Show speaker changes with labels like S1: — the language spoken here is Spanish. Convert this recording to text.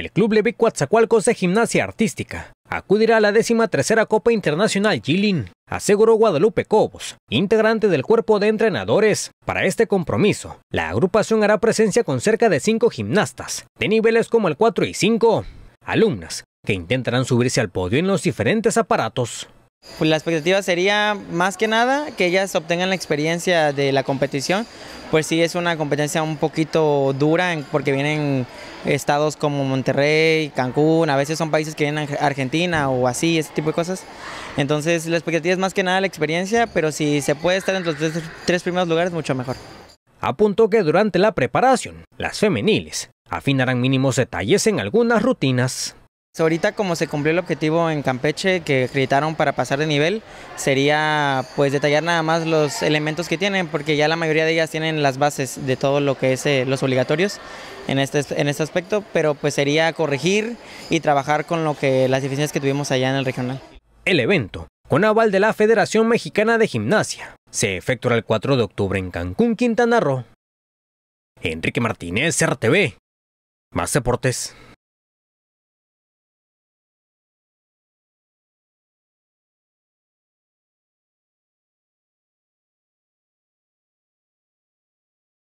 S1: El Club Levi Coatzacoalcos de Gimnasia Artística acudirá a la 13 tercera Copa Internacional Jilin, aseguró Guadalupe Cobos, integrante del cuerpo de entrenadores. Para este compromiso, la agrupación hará presencia con cerca de cinco gimnastas, de niveles como el 4 y 5, alumnas que intentarán subirse al podio en los diferentes aparatos.
S2: Pues, la expectativa sería más que nada que ellas obtengan la experiencia de la competición, pues sí es una competencia un poquito dura porque vienen estados como Monterrey, Cancún, a veces son países que vienen Argentina o así, ese tipo de cosas. Entonces la expectativa es más que nada la experiencia, pero si se puede estar en los tres, primeros lugares mucho mejor. Apuntó que durante la preparación, las femeniles afinarán mínimos detalles en algunas rutinas. Ahorita como se cumplió el objetivo en Campeche que acreditaron para pasar de nivel, sería pues detallar nada más los elementos que tienen, porque ya la mayoría de ellas tienen las bases de todo lo que es eh, los obligatorios en este, en este aspecto, pero pues sería corregir y trabajar con lo que las deficiencias que tuvimos allá en el regional. El evento, con aval de la Federación Mexicana de Gimnasia,
S1: se efectuará el 4 de octubre en Cancún, Quintana Roo. Enrique Martínez, RTV. Más deportes.